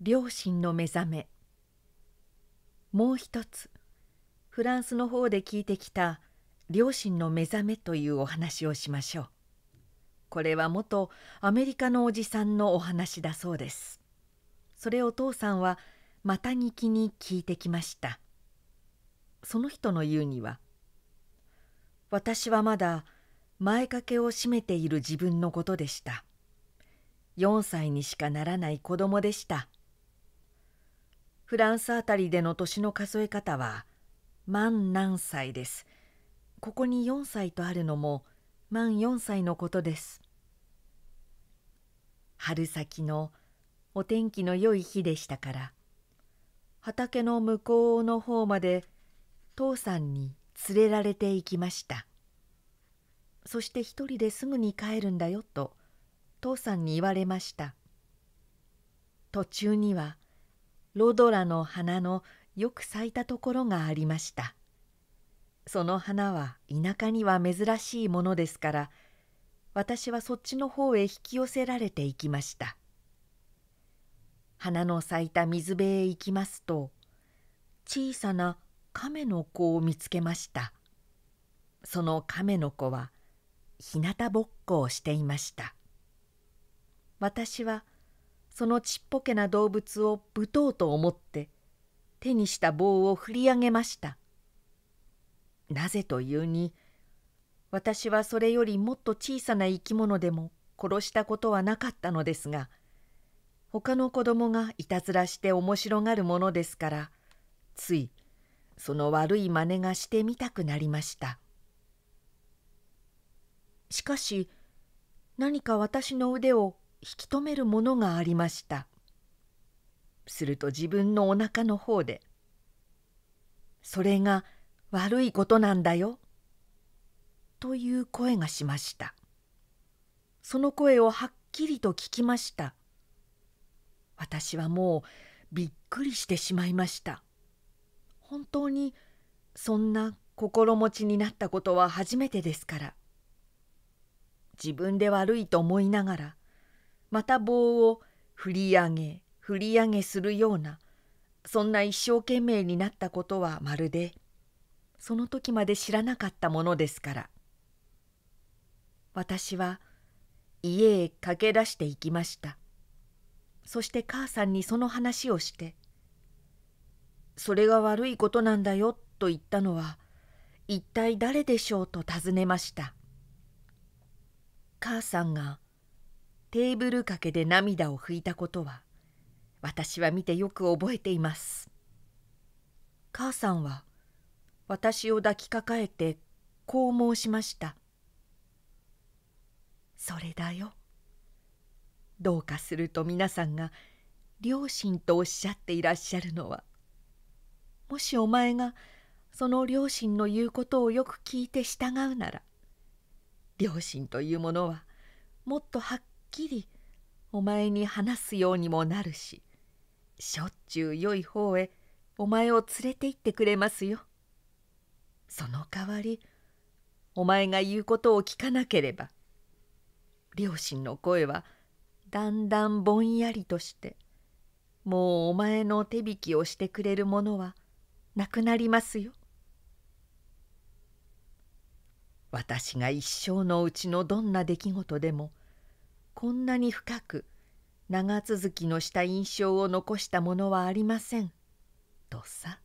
両親の目覚めもう一つフランスの方で聞いてきた両親の目覚めというお話をしましょうこれは元アメリカのおじさんのお話だそうですそれを父さんはまた聞きに聞いてきましたその人の言うには「私はまだ前掛けを閉めている自分のことでした」4歳にしかならない子供でしたフランスあたりでの年の数え方は万何歳ですここに4歳とあるのも万4歳のことです春先のお天気の良い日でしたから畑の向こうの方まで父さんに連れられて行きましたそして一人ですぐに帰るんだよと父さんに言われました途中にはロドラの花のよく咲いたところがありましたその花は田舎には珍しいものですから私はそっちの方へ引き寄せられていきました花の咲いた水辺へ行きますと小さな亀の子を見つけましたその亀の子は日向ぼっこをしていました私は「そのちっぽけな動物をぶとうと思って手にした棒を振り上げましたなぜというに私はそれよりもっと小さな生き物でも殺したことはなかったのですが他の子供がいたずらして面白がるものですからついその悪い真似がしてみたくなりましたしかし何か私の腕を引き止めるものがありましたすると自分のお腹の方で「それが悪いことなんだよ」という声がしましたその声をはっきりと聞きました私はもうびっくりしてしまいました本当にそんな心持ちになったことは初めてですから自分で悪いと思いながらまた棒を振り上げ振り上げするようなそんな一生懸命になったことはまるでその時まで知らなかったものですから私は家へ駆け出していきましたそして母さんにその話をして「それが悪いことなんだよ」と言ったのは一体誰でしょうと尋ねました母さんがテーブル掛けで涙を拭いたことは私は見てよく覚えています母さんは私を抱きかかえてこう申しました「それだよどうかすると皆さんが両親とおっしゃっていらっしゃるのはもしお前がその両親の言うことをよく聞いて従うなら両親というものはもっとはっきりお前に話すようにもなるししょっちゅう良い方へお前を連れて行ってくれますよ。その代わりお前が言うことを聞かなければ両親の声はだんだんぼんやりとしてもうお前の手引きをしてくれるものはなくなりますよ。私が一生のうちのどんな出来事でもこんなに深く長続きのした印象を残したものはありません」とさ。